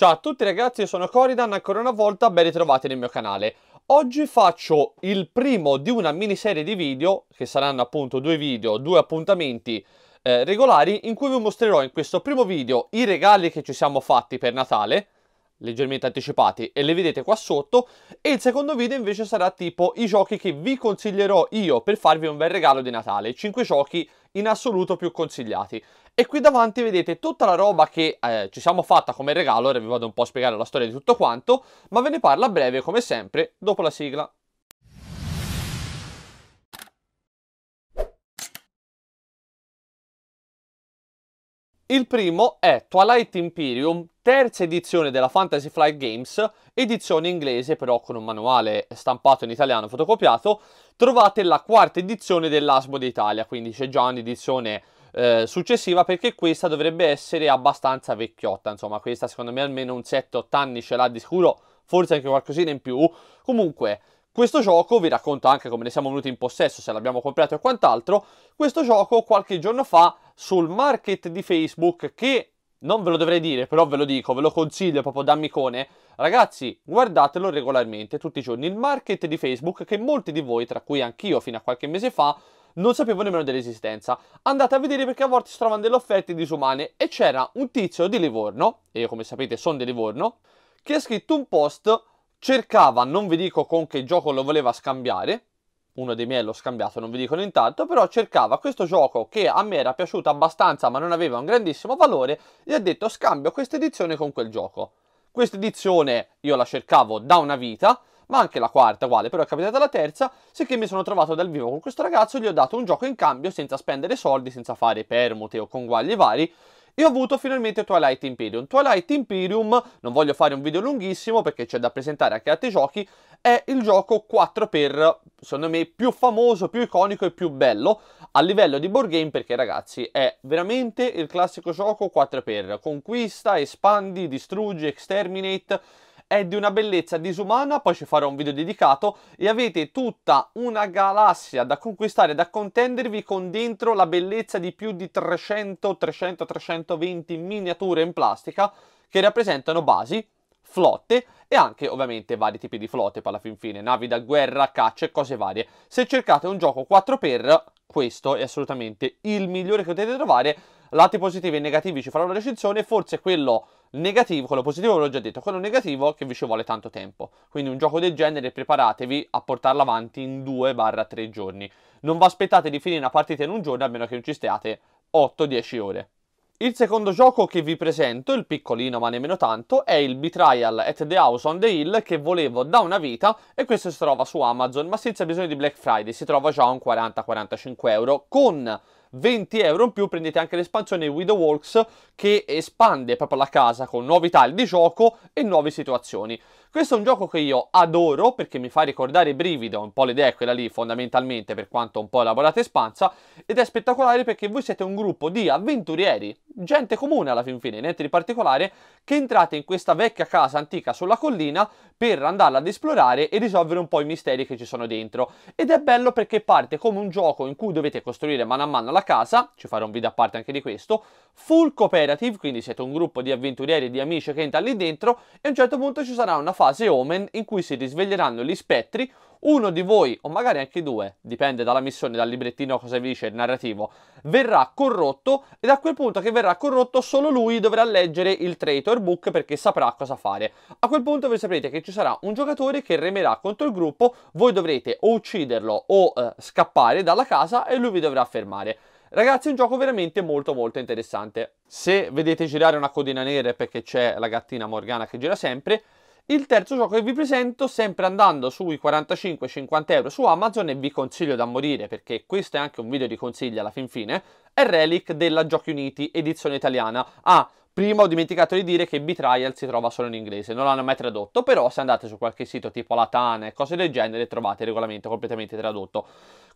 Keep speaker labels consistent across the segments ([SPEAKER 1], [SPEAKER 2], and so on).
[SPEAKER 1] Ciao a tutti ragazzi, io sono Coridan, ancora una volta ben ritrovati nel mio canale. Oggi faccio il primo di una miniserie di video, che saranno appunto due video, due appuntamenti eh, regolari, in cui vi mostrerò in questo primo video i regali che ci siamo fatti per Natale, leggermente anticipati, e li vedete qua sotto, e il secondo video invece sarà tipo i giochi che vi consiglierò io per farvi un bel regalo di Natale, 5 giochi in assoluto più consigliati. E qui davanti vedete tutta la roba che eh, ci siamo fatta come regalo, ora vi vado un po' a spiegare la storia di tutto quanto, ma ve ne parlo a breve come sempre dopo la sigla. Il primo è Twilight Imperium, terza edizione della Fantasy Flight Games, edizione inglese però con un manuale stampato in italiano fotocopiato, trovate la quarta edizione dell'Asmo d'Italia, quindi c'è già un'edizione eh, successiva perché questa dovrebbe essere abbastanza vecchiotta, insomma questa secondo me almeno un 7-8 anni ce l'ha di sicuro, forse anche qualcosina in più, comunque... Questo gioco, vi racconto anche come ne siamo venuti in possesso, se l'abbiamo comprato e quant'altro, questo gioco qualche giorno fa sul market di Facebook che non ve lo dovrei dire, però ve lo dico, ve lo consiglio proprio da amicone. Ragazzi, guardatelo regolarmente tutti i giorni. Il market di Facebook che molti di voi, tra cui anch'io fino a qualche mese fa, non sapevo nemmeno dell'esistenza. Andate a vedere perché a volte si trovano delle offerte disumane e c'era un tizio di Livorno, e io come sapete sono di Livorno, che ha scritto un post, cercava, non vi dico con che gioco lo voleva scambiare, uno dei miei l'ho scambiato, non vi dico intanto, però cercava questo gioco che a me era piaciuto abbastanza ma non aveva un grandissimo valore e ha detto scambio questa edizione con quel gioco. Questa edizione io la cercavo da una vita, ma anche la quarta uguale, però è capitata la terza, sicché mi sono trovato dal vivo con questo ragazzo, gli ho dato un gioco in cambio senza spendere soldi, senza fare permute o conguagli vari, e ho avuto finalmente Twilight Imperium. Twilight Imperium, non voglio fare un video lunghissimo perché c'è da presentare anche altri giochi, è il gioco 4x, secondo me, più famoso, più iconico e più bello a livello di board game perché ragazzi è veramente il classico gioco 4x, conquista, espandi, distruggi, exterminate, è di una bellezza disumana, poi ci farò un video dedicato e avete tutta una galassia da conquistare, da contendervi con dentro la bellezza di più di 300, 300, 320 miniature in plastica che rappresentano basi flotte e anche ovviamente vari tipi di flotte per la fin fine, navi da guerra, caccia e cose varie. Se cercate un gioco 4x, questo è assolutamente il migliore che potete trovare. Lati positivi e negativi ci farò una recensione, forse quello negativo, quello positivo ve l'ho già detto, quello negativo che vi ci vuole tanto tempo. Quindi un gioco del genere preparatevi a portarlo avanti in 2-3 giorni. Non vi aspettate di finire una partita in un giorno a meno che non ci stiate 8-10 ore. Il secondo gioco che vi presento, il piccolino ma nemmeno tanto, è il Betrayal at the House on the Hill che volevo da una vita e questo si trova su Amazon ma senza bisogno di Black Friday, si trova già a un 40-45 euro con 20 euro in più prendete anche l'espansione Widow Walks che espande proprio la casa con nuovi tagli di gioco e nuove situazioni. Questo è un gioco che io adoro perché mi fa ricordare Brivido, un po' l'idea è quella lì fondamentalmente per quanto un po' elaborata e espansa ed è spettacolare perché voi siete un gruppo di avventurieri, gente comune alla fin fine, niente di particolare, che entrate in questa vecchia casa antica sulla collina per andarla ad esplorare e risolvere un po' i misteri che ci sono dentro ed è bello perché parte come un gioco in cui dovete costruire mano a mano la alla casa, ci farò un video a parte anche di questo, full cooperative, quindi siete un gruppo di avventurieri e di amici che entra lì dentro e a un certo punto ci sarà una fase omen in cui si risveglieranno gli spettri, uno di voi, o magari anche due, dipende dalla missione, dal librettino, cosa vi dice il narrativo, verrà corrotto e da quel punto che verrà corrotto solo lui dovrà leggere il Traitor Book perché saprà cosa fare. A quel punto voi saprete che ci sarà un giocatore che remerà contro il gruppo, voi dovrete o ucciderlo o eh, scappare dalla casa e lui vi dovrà fermare. Ragazzi, è un gioco veramente molto molto interessante. Se vedete girare una codina nera perché c'è la gattina Morgana che gira sempre, il terzo gioco che vi presento, sempre andando sui 45-50 euro su Amazon e vi consiglio da morire perché questo è anche un video di consigli alla fin fine, è Relic della Giochi Uniti, edizione italiana. Ah, Prima ho dimenticato di dire che B-Trial si trova solo in inglese, non l'hanno mai tradotto, però se andate su qualche sito tipo la Latana e cose del genere trovate il regolamento completamente tradotto.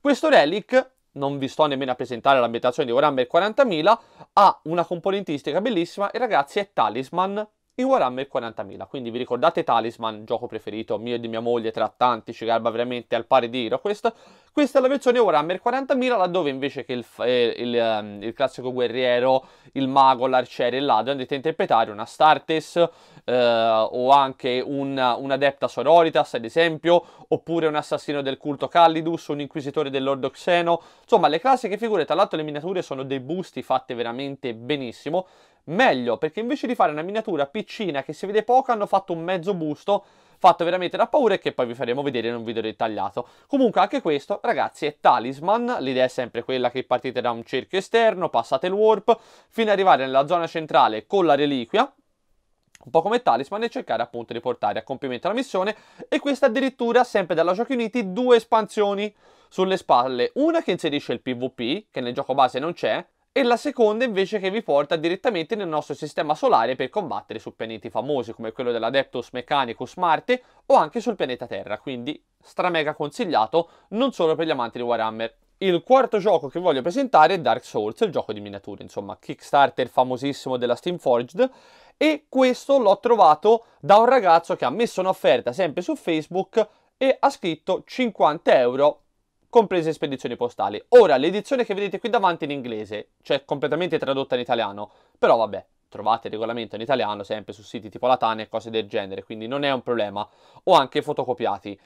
[SPEAKER 1] Questo Relic, non vi sto nemmeno a presentare l'ambientazione di Warhammer 40.000, ha una componentistica bellissima e ragazzi è Talisman in Warhammer 40.000. Quindi vi ricordate Talisman, gioco preferito mio e di mia moglie tra tanti, ci garba veramente al pari di HeroQuest. Questa è la versione Warhammer 40.000 laddove invece che il, eh, il, um, il classico guerriero, il mago, l'arciere, e il ladro andrete a interpretare una Startes eh, o anche un, un adepta sororitas ad esempio, oppure un assassino del culto Callidus, un inquisitore dell'ordo Xeno, insomma le classiche figure, tra l'altro le miniature sono dei busti fatte veramente benissimo, meglio perché invece di fare una miniatura piccina che si vede poco hanno fatto un mezzo busto fatto veramente da paura e che poi vi faremo vedere in un video dettagliato. Comunque anche questo, ragazzi, è Talisman, l'idea è sempre quella che partite da un cerchio esterno, passate il warp, fino ad arrivare nella zona centrale con la reliquia, un po' come talisman e cercare appunto di portare a compimento la missione e questa addirittura sempre dalla Giochi Uniti due espansioni sulle spalle una che inserisce il pvp che nel gioco base non c'è e la seconda invece che vi porta direttamente nel nostro sistema solare per combattere su pianeti famosi come quello dell'Adeptus Mechanicus Marte o anche sul pianeta Terra, quindi stramega consigliato non solo per gli amanti di Warhammer. Il quarto gioco che voglio presentare è Dark Souls, il gioco di miniature, insomma, Kickstarter famosissimo della Steamforged e questo l'ho trovato da un ragazzo che ha messo un'offerta sempre su Facebook e ha scritto 50 euro comprese spedizioni postali. Ora, l'edizione che vedete qui davanti è in inglese, cioè completamente tradotta in italiano, però vabbè, trovate il regolamento in italiano sempre su siti tipo Latane e cose del genere, quindi non è un problema, o anche fotocopiati.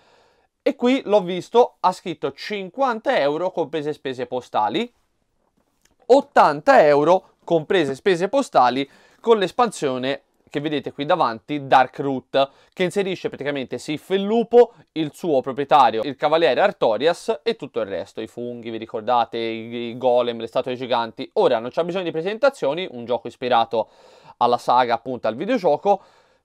[SPEAKER 1] E qui l'ho visto, ha scritto 50 euro comprese spese postali, 80 euro comprese spese postali con l'espansione che vedete qui davanti, Dark Root, che inserisce praticamente Sif il lupo, il suo proprietario, il cavaliere Artorias e tutto il resto, i funghi, vi ricordate, i, i golem, le statue giganti. Ora, non c'è bisogno di presentazioni, un gioco ispirato alla saga, appunto, al videogioco,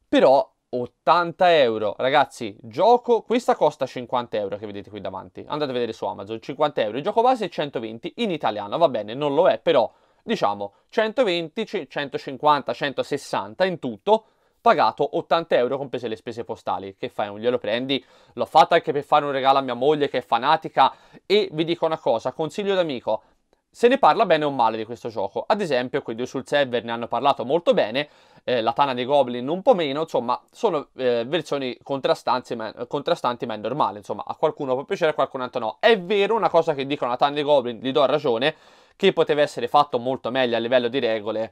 [SPEAKER 1] però 80 euro ragazzi gioco questa costa 50 euro che vedete qui davanti andate a vedere su amazon 50 euro il gioco base è 120 in italiano va bene non lo è però diciamo 120, 150, 160 in tutto, pagato 80 euro comprese le spese postali. Che fai? Non glielo prendi? L'ho fatto anche per fare un regalo a mia moglie che è fanatica e vi dico una cosa, consiglio d'amico, se ne parla bene o male di questo gioco. Ad esempio, quei due sul server ne hanno parlato molto bene, eh, la Tana dei Goblin un po' meno, insomma, sono eh, versioni contrastanti ma, contrastanti ma è normale, insomma, a qualcuno può piacere, a qualcun altro no. È vero una cosa che dicono la Tana dei Goblin, gli do ragione, che poteva essere fatto molto meglio a livello di regole.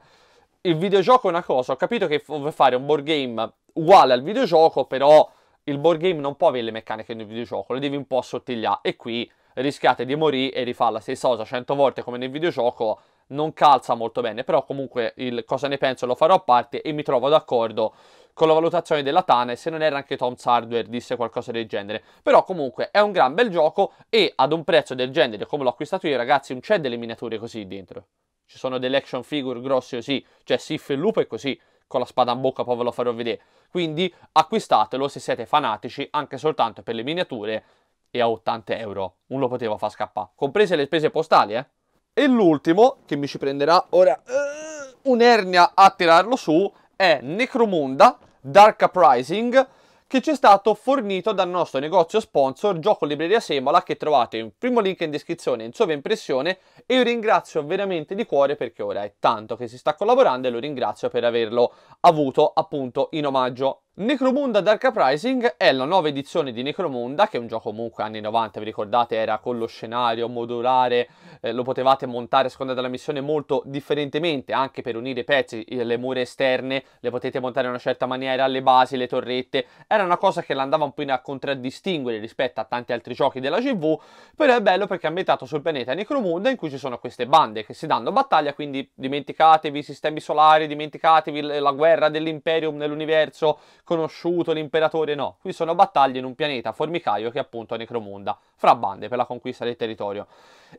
[SPEAKER 1] Il videogioco è una cosa, ho capito che vuoi fare un board game uguale al videogioco, però il board game non può avere le meccaniche del videogioco, le devi un po' assottigliare e qui rischiate di morire e rifare la stessa cosa 100 volte come nel videogioco non calza molto bene, però comunque il cosa ne penso lo farò a parte e mi trovo d'accordo con la valutazione della Tana e se non era anche Tom's Hardware disse qualcosa del genere. Però comunque è un gran bel gioco e ad un prezzo del genere come l'ho acquistato io ragazzi non c'è delle miniature così dentro. Ci sono delle action figure grosse così, cioè Sif e Lupo e così, con la spada in bocca poi ve lo farò vedere. Quindi acquistatelo se siete fanatici anche soltanto per le miniature e a 80 euro. Non lo poteva far scappare, comprese le spese postali eh. E l'ultimo, che mi ci prenderà ora uh, un'ernia a tirarlo su, è Necromunda Dark Uprising che ci è stato fornito dal nostro negozio sponsor Gioco Libreria Semola che trovate in primo link in descrizione in sovraimpressione e io ringrazio veramente di cuore perché ora è tanto che si sta collaborando e lo ringrazio per averlo avuto appunto in omaggio Necromunda Dark Uprising è la nuova edizione di Necromunda, che è un gioco comunque anni 90, vi ricordate, era con lo scenario modulare, eh, lo potevate montare a seconda della missione molto differentemente, anche per unire i pezzi, le mura esterne, le potete montare in una certa maniera, le basi, le torrette, era una cosa che l'andava un po' a contraddistinguere rispetto a tanti altri giochi della CV, però è bello perché è ambientato sul pianeta Necromunda in cui ci sono queste bande che si danno battaglia, quindi dimenticatevi i sistemi solari, dimenticatevi la guerra dell'imperium nell'universo, conosciuto l'imperatore, no. Qui sono battaglie in un pianeta formicaio che è appunto è Necromunda, fra bande per la conquista del territorio.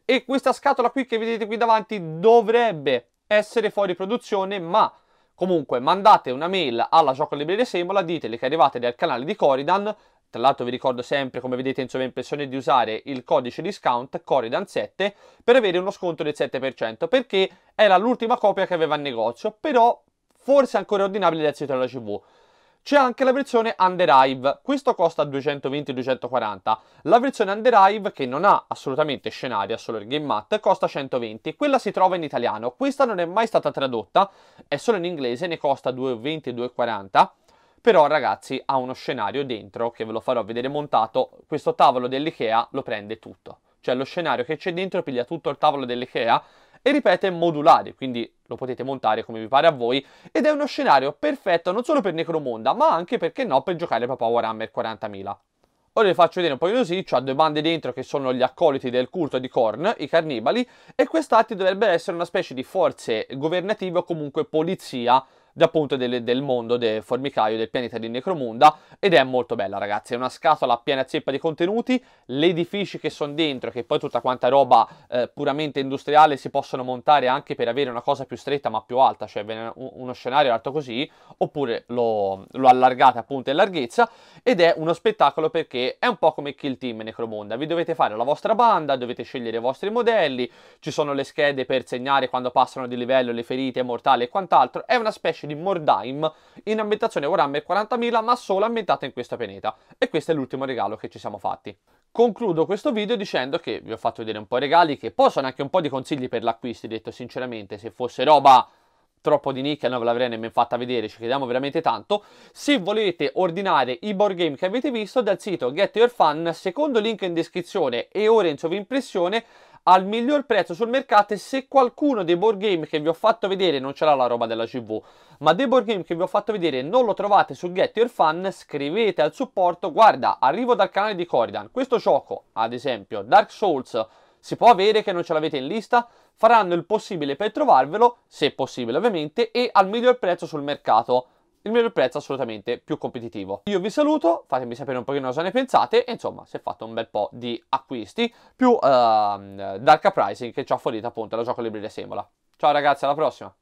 [SPEAKER 1] E questa scatola qui che vedete qui davanti dovrebbe essere fuori produzione, ma comunque mandate una mail alla Gioco Libreria Semola, ditele che arrivate dal canale di Coridan, tra l'altro vi ricordo sempre, come vedete in sovraimpressione, di usare il codice discount Coridan7 per avere uno sconto del 7%, perché era l'ultima copia che aveva in negozio, però forse ancora ordinabile dal sito della CV. C'è anche la versione Underhive, questo costa 220-240, la versione Underhive che non ha assolutamente scenario, ha solo il game mat, costa 120, quella si trova in italiano, questa non è mai stata tradotta, è solo in inglese, ne costa 220-240, però ragazzi ha uno scenario dentro che ve lo farò vedere montato, questo tavolo dell'Ikea lo prende tutto, cioè lo scenario che c'è dentro piglia tutto il tavolo dell'Ikea e ripete modulare, quindi lo potete montare come vi pare a voi ed è uno scenario perfetto non solo per Necromonda ma anche perché no per giocare per Power Warhammer 40.000. Ora vi faccio vedere un po' di rosiccio, ha due bande dentro che sono gli accoliti del culto di Korn, i carnibali, e quest'arte dovrebbe essere una specie di forze governative o comunque polizia de, appunto del, del, mondo del formicaio del pianeta di Necromunda ed è molto bella ragazzi, è una scatola piena zeppa di contenuti, le edifici che sono dentro, che poi tutta quanta roba eh, puramente industriale si possono montare anche per avere una cosa più stretta ma più alta, cioè uno scenario alto così, oppure lo, lo allargate appunto in larghezza ed è uno spettacolo perché è un po' come Kill Team Necromunda, vi dovete fare la vostra banda, dovete scegliere i vostri modelli, ci sono le schede per segnare quando passano di livello le ferite mortali e quant'altro, è una specie Crash di Mordaim in ambientazione Warhammer 40.000 ma solo ambientata in questo pianeta e questo è l'ultimo regalo che ci siamo fatti. Concludo questo video dicendo che vi ho fatto vedere un po' i regali che possono anche un po' di consigli per l'acquisto, detto sinceramente, se fosse roba troppo di nicchia non ve l'avrei nemmeno fatta vedere, ci chiediamo veramente tanto. Se volete ordinare i board game che avete visto dal sito Get Your Fun, secondo link in descrizione e Orenzo vi impressione, al miglior prezzo sul mercato e se qualcuno dei board game che vi ho fatto vedere non ce l'ha la roba della CV, ma dei board game che vi ho fatto vedere non lo trovate su Get Your Fan, scrivete al supporto, guarda, arrivo dal canale di Corridan, questo gioco, ad esempio Dark Souls, si può avere che non ce l'avete in lista? Faranno il possibile per trovarvelo, se possibile ovviamente, e al miglior prezzo sul mercato il mio prezzo assolutamente più competitivo. Io vi saluto, fatemi sapere un pochino cosa ne pensate e insomma si è fatto un bel po' di acquisti più uh, dark pricing che ci ha fornito appunto la gioco libreria Semola. Ciao ragazzi, alla prossima!